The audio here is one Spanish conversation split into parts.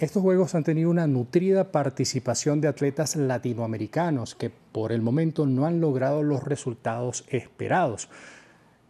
Estos Juegos han tenido una nutrida participación de atletas latinoamericanos que por el momento no han logrado los resultados esperados.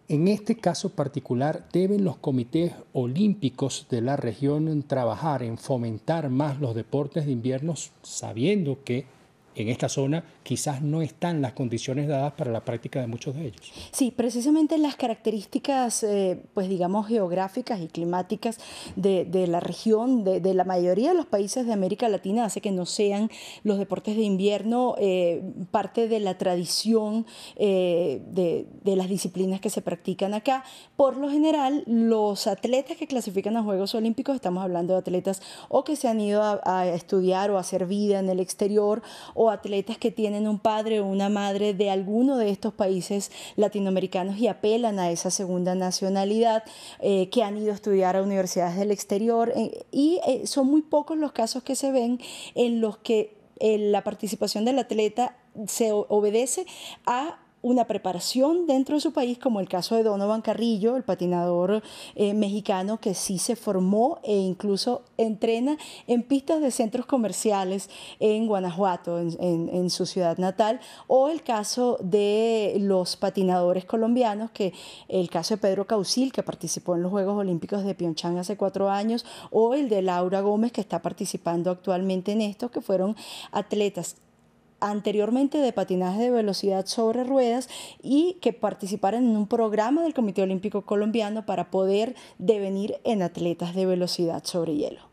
En este caso particular, deben los comités olímpicos de la región trabajar en fomentar más los deportes de invierno, sabiendo que en esta zona quizás no están las condiciones dadas para la práctica de muchos de ellos. Sí, precisamente las características, eh, pues digamos, geográficas y climáticas de, la región, de, la mayoría de los países de América Latina, hace que no sean los deportes de invierno eh, parte de la tradición eh, de, las disciplinas que se practican acá. Por lo general, los atletas que clasifican a Juegos Olímpicos, estamos hablando de atletas o que se han ido a, a estudiar o a hacer vida en el exterior, o atletas que tienen un padre o una madre de alguno de estos países latinoamericanos y apelan a esa segunda nacionalidad, eh, que han ido a estudiar a universidades del exterior. Eh, y eh, son muy pocos los casos que se ven en los que la participación del atleta se obedece a una preparación dentro de su país, como el caso de Donovan Carrillo, el patinador eh, mexicano que sí se formó e incluso entrena en pistas de centros comerciales en Guanajuato, en, su ciudad natal, o el caso de los patinadores colombianos, que el caso de Pedro Caucil, que participó en los Juegos Olímpicos de Pyeongchang hace cuatro años, o el de Laura Gómez, que está participando actualmente en estos, que fueron atletas anteriormente de patinaje de velocidad sobre ruedas y que participaran en un programa del Comité Olímpico Colombiano para poder devenir en atletas de velocidad sobre hielo.